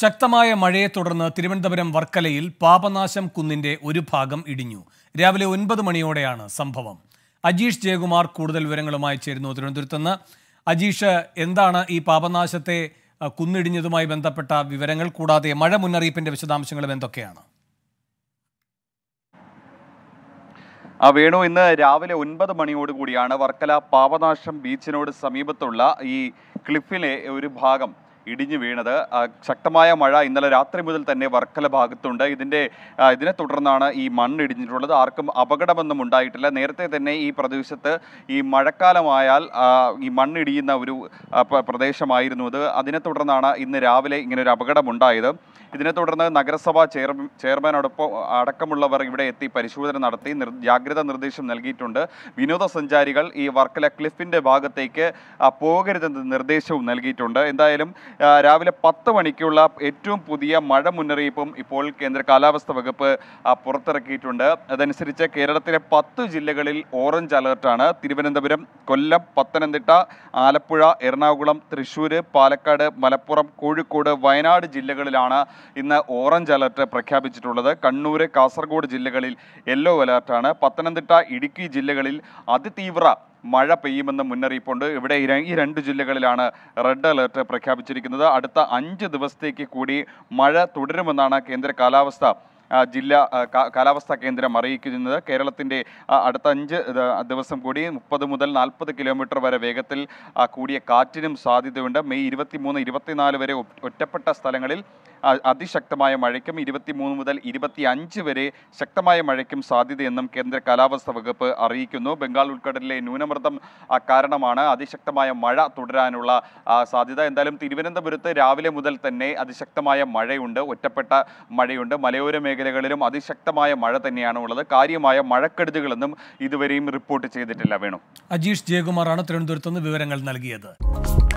ശക്തമായ മഴയെ തുടർന്ന് തിരുവനന്തപുരം വർക്കലയിൽ പാപനാശം കുന്നിന്റെ ഒരു ഭാഗം ഇടിഞ്ഞു രാവിലെ ഒൻപത് മണിയോടെയാണ് സംഭവം അജീഷ് ജയകുമാർ കൂടുതൽ വിവരങ്ങളുമായി ചേരുന്നു തിരുവനന്തപുരത്ത് നിന്ന് അജീഷ് എന്താണ് ഈ പാപനാശത്തെ കുന്നിടിഞ്ഞതുമായി ബന്ധപ്പെട്ട വിവരങ്ങൾ കൂടാതെ മഴ മുന്നറിയിപ്പിന്റെ വിശദാംശങ്ങളും എന്തൊക്കെയാണ് ആ വേണു ഇന്ന് രാവിലെ ഒൻപത് മണിയോട് കൂടിയാണ് വർക്കല പാപനാശം ബീച്ചിനോട് സമീപത്തുള്ള ഈ ക്ലിഫിലെ ഒരു ഭാഗം ഇടിഞ്ഞു വീണത് ശക്തമായ മഴ ഇന്നലെ രാത്രി മുതൽ തന്നെ വർക്കല ഭാഗത്തുണ്ട് ഇതിൻ്റെ ഇതിനെ തുടർന്നാണ് ഈ മണ്ണ് ഇടിഞ്ഞിട്ടുള്ളത് ആർക്കും അപകടമൊന്നും ഉണ്ടായിട്ടില്ല നേരത്തെ തന്നെ ഈ പ്രദേശത്ത് ഈ മഴക്കാലമായാൽ ഈ മണ്ണിടിയുന്ന ഒരു പ്രദേശമായിരുന്നു അത് അതിനെ തുടർന്നാണ് ഇന്ന് രാവിലെ ഇങ്ങനെ ഒരു അപകടമുണ്ടായത് ഇതിനെ തുടർന്ന് നഗരസഭാ ചെയർ ചെയർമാനോടൊപ്പം അടക്കമുള്ളവർ ഇവിടെ എത്തി പരിശോധന നടത്തി ജാഗ്രതാ നിർദ്ദേശം നൽകിയിട്ടുണ്ട് വിനോദസഞ്ചാരികൾ ഈ വർക്കല ക്ലിഫിൻ്റെ ഭാഗത്തേക്ക് പോകരുതെന്ന് നിർദ്ദേശവും നൽകിയിട്ടുണ്ട് എന്തായാലും രാവിലെ പത്ത് മണിക്കുള്ള ഏറ്റവും പുതിയ മഴ മുന്നറിയിപ്പും ഇപ്പോൾ കേന്ദ്ര കാലാവസ്ഥ വകുപ്പ് പുറത്തിറക്കിയിട്ടുണ്ട് അതനുസരിച്ച് കേരളത്തിലെ പത്ത് ജില്ലകളിൽ ഓറഞ്ച് അലേർട്ടാണ് തിരുവനന്തപുരം കൊല്ലം പത്തനംതിട്ട ആലപ്പുഴ എറണാകുളം തൃശ്ശൂർ പാലക്കാട് മലപ്പുറം കോഴിക്കോട് വയനാട് ജില്ലകളിലാണ് ഇന്ന് ഓറഞ്ച് അലർട്ട് പ്രഖ്യാപിച്ചിട്ടുള്ളത് കണ്ണൂർ കാസർഗോഡ് ജില്ലകളിൽ യെല്ലോ അലർട്ടാണ് പത്തനംതിട്ട ഇടുക്കി ജില്ലകളിൽ അതിതീവ്ര മഴ പെയ്യുമെന്ന് മുന്നറിയിപ്പുണ്ട് ഇവിടെ ഈ രണ്ട് ജില്ലകളിലാണ് റെഡ് അലർട്ട് പ്രഖ്യാപിച്ചിരിക്കുന്നത് അടുത്ത അഞ്ച് ദിവസത്തേക്ക് കൂടി മഴ തുടരുമെന്നാണ് കേന്ദ്ര കാലാവസ്ഥ ജില്ലാ കാലാവസ്ഥാ കേന്ദ്രം അറിയിക്കുന്നത് കേരളത്തിൻ്റെ അടുത്ത അഞ്ച് ദിവസം കൂടി മുപ്പത് മുതൽ നാൽപ്പത് കിലോമീറ്റർ വരെ വേഗത്തിൽ കൂടിയ കാറ്റിനും സാധ്യതയുണ്ട് മെയ് ഇരുപത്തിമൂന്ന് ഇരുപത്തിനാല് വരെ ഒറ്റപ്പെട്ട സ്ഥലങ്ങളിൽ അതിശക്തമായ മഴയ്ക്കും മൂന്ന് മുതൽ അഞ്ച് വരെ ശക്തമായ മഴയ്ക്കും സാധ്യതയെന്നും കേന്ദ്ര കാലാവസ്ഥാ വകുപ്പ് അറിയിക്കുന്നു ബംഗാൾ ഉൾക്കടലിലെ ന്യൂനമർദ്ദം കാരണമാണ് അതിശക്തമായ മഴ തുടരാനുള്ള സാധ്യത എന്തായാലും തിരുവനന്തപുരത്ത് രാവിലെ മുതൽ തന്നെ അതിശക്തമായ മഴയുണ്ട് ഒറ്റപ്പെട്ട മഴയുണ്ട് മലയോര മേഖല മേഖലകളിലും അതിശക്തമായ മഴ തന്നെയാണ് ഉള്ളത് കാര്യമായ മഴക്കെടുതികളൊന്നും ഇതുവരെയും റിപ്പോർട്ട് ചെയ്തിട്ടില്ല വേണു അജീഷ് ജയകുമാറാണ് തിരുവനന്തപുരത്ത് നിന്ന് വിവരങ്ങൾ നൽകിയത്